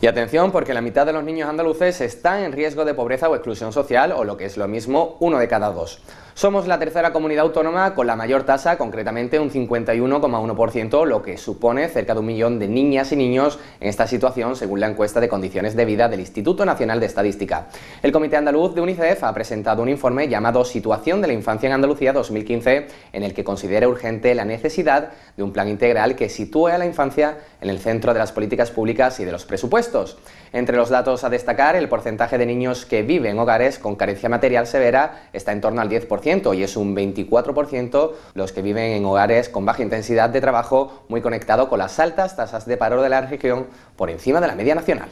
Y atención porque la mitad de los niños andaluces están en riesgo de pobreza o exclusión social o lo que es lo mismo, uno de cada dos. Somos la tercera comunidad autónoma con la mayor tasa, concretamente un 51,1%, lo que supone cerca de un millón de niñas y niños en esta situación, según la encuesta de condiciones de vida del Instituto Nacional de Estadística. El Comité Andaluz de UNICEF ha presentado un informe llamado Situación de la Infancia en Andalucía 2015, en el que considera urgente la necesidad de un plan integral que sitúe a la infancia en el centro de las políticas públicas y de los presupuestos. Entre los datos a destacar, el porcentaje de niños que viven en hogares con carencia material severa está en torno al 10%, y es un 24% los que viven en hogares con baja intensidad de trabajo muy conectado con las altas tasas de paro de la región por encima de la media nacional.